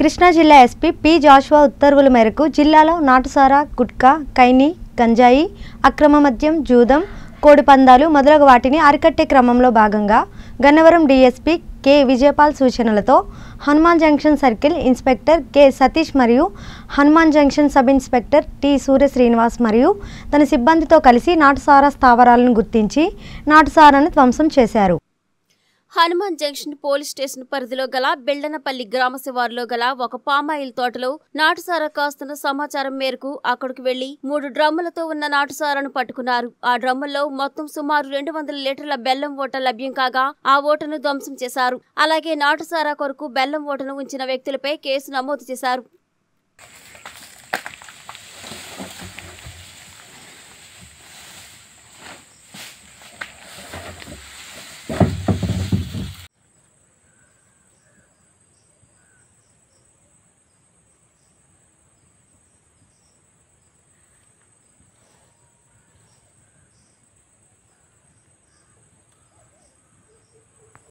కృష్ణా జిల్లా SP P Jashuva ఉత్తర్వుల మేరకు జిల్లాలో నాటుసారా గుట్కా కైని గంజాయి అక్రమ మద్యం జూదం కోడిపందాలు మొదలగు వాటిని అరికట్టే క్రమంలో భాగంగా గన్నవరం డీఎస్పీ కె విజయపాల్ సూచనలతో Hanuman junction circle inspector K Satish మరియు Hanuman junction sub inspector T Surya Srinivas మరియు తన సిబ్బందితో కలిసి నాటుసారా స్థావరాలను గుర్తించి నాటుసారాను ధ్వంసం చేశారు హనుమాన్ జంక్షన్ పోలీస్ స్టేషన్ పరిధిలో గల బెల్డనపల్లి గ్రామ శివారులో గల ఒక పామాయిల్ తోటలో నాటుసారా కాస్తున్న సమాచారం మేరకు అక్కడికి వెళ్లి మూడు డ్రమ్ములతో ఉన్న నాటుసారాను పట్టుకున్నారు ఆ డ్రమ్ముల్లో మొత్తం సుమారు రెండు వందల లీటర్ల బెల్లం ఓట లభ్యం కాగా ఆ ఓటను ధ్వంసం చేశారు అలాగే నాటుసారా కొరకు బెల్లం ఓటను ఉంచిన వ్యక్తులపై కేసు నమోదు చేశారు